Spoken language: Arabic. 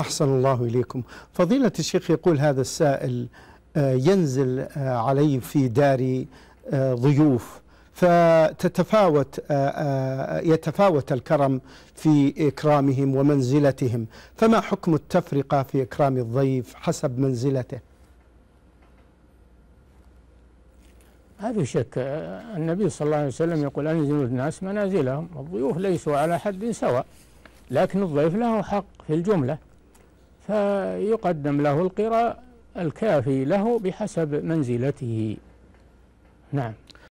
أحسن الله إليكم فضيلة الشيخ يقول هذا السائل آه، ينزل آه، علي في داري آه، ضيوف فتتفاوت يتفاوت الكرم في إكرامهم ومنزلتهم فما حكم التفرقة في إكرام الضيف حسب منزلته هذا شك النبي صلى الله عليه وسلم يقول أنزلوا الناس منازلهم الضيوف ليسوا على حد سواء لكن الضيف له حق في الجملة فيقدم له القراء الكافي له بحسب منزلته نعم